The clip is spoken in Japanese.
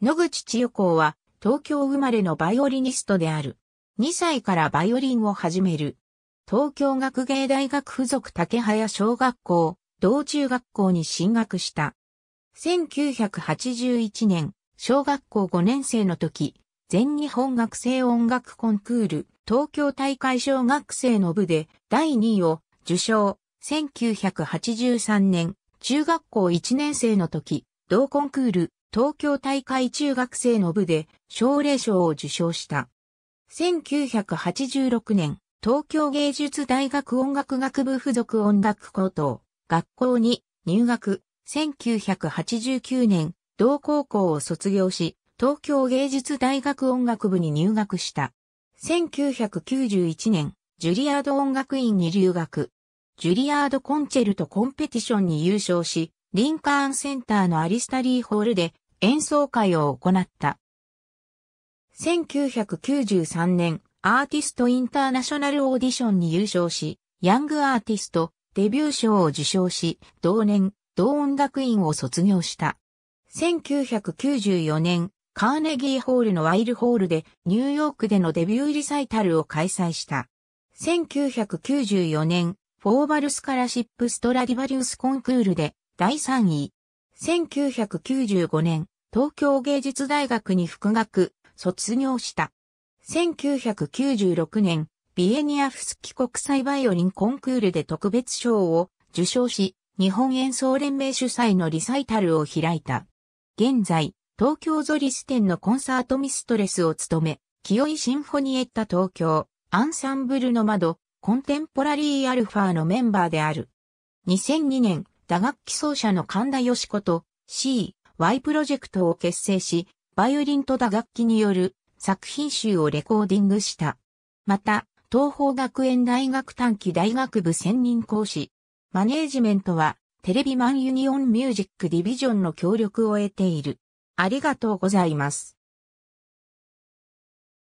野口千代子は東京生まれのバイオリニストである。2歳からバイオリンを始める。東京学芸大学附属竹早小学校、同中学校に進学した。1981年、小学校5年生の時、全日本学生音楽コンクール、東京大会小学生の部で第2位を受賞。1983年、中学校1年生の時、同コンクール、東京大会中学生の部で奨励賞を受賞した。1986年、東京芸術大学音楽学部附属音楽高等学校に入学。1989年、同高校を卒業し、東京芸術大学音楽部に入学した。1991年、ジュリアード音楽院に留学。ジュリアードコンチェルトコンペティションに優勝し、リンカーンセンターのアリスタリーホールで演奏会を行った。1993年、アーティストインターナショナルオーディションに優勝し、ヤングアーティストデビュー賞を受賞し、同年、同音楽院を卒業した。1994年、カーネギーホールのワイルホールでニューヨークでのデビューリサイタルを開催した。1994年、フォーバルスカラシップストラディバリウスコンクールで第3位。1995年、東京芸術大学に復学、卒業した。1996年、ビエニアフスキ国際バイオリンコンクールで特別賞を受賞し、日本演奏連盟主催のリサイタルを開いた。現在、東京ゾリス展のコンサートミストレスを務め、清井シンフォニエッタ東京、アンサンブルの窓、コンテンポラリーアルファのメンバーである。2002年、打楽器奏者の神田義子と C、Y プロジェクトを結成し、バイオリンと打楽器による作品集をレコーディングした。また、東方学園大学短期大学部専任講師。マネージメントは、テレビマンユニオンミュージックディビジョンの協力を得ている。ありがとうございます。